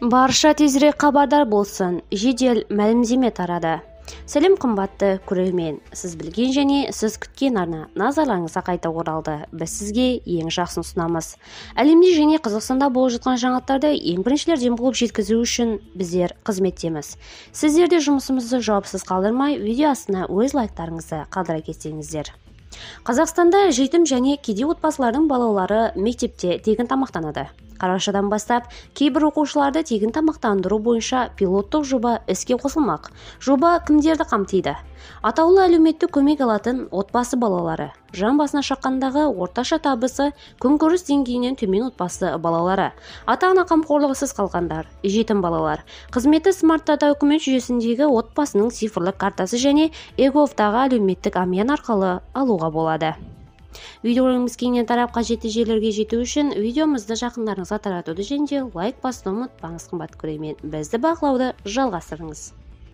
барша тезірек хабардар болсын жедел мәлімдеме тарады сәлем қымбатты көрермен сіз білген және сіз күткен арна назарларыңызға қайта оралды біз сізге ең жақсын ұсынамыз әлемде және қазақстанда болып жатқан жаңалықтарды ең біріншілерден болып жеткізу үшін біздер қызметтеміз сіздер де жұмысымызды жауапсыз қалдырмай видео астына өз лайктарыңызды қалдыра кетсеңіздер қазақстанда жетім және кедей отбасылардың балалары мектепте тегін тамақтанады қарашадан бастап кейбір оқушыларды тегін тамақтандыру бойынша пилоттық жоба іске қосылмақ жоба кімдерді қамтиды атаулы әлеуметтік көмек алатын отбасы балалары жан басына шаққандағы орташа табысы күнкөріс деңгейінен төмен отбасы балалары ата ана қамқорлығысыз қалғандар жетім балалар қызметі смарттата үкімет жүйесіндегі отбасының цифрлық картасы және эговтағы әлеуметтік амьян арқылы алуға болады видеоларымыз кеңінен тарап қажетті жерлерге жету үшін видеомызды жақындарыңызға таратуды және де лайк басуды ұмытпаңыз қымбатты көрермен бізді бақылауды жалғастырыңыз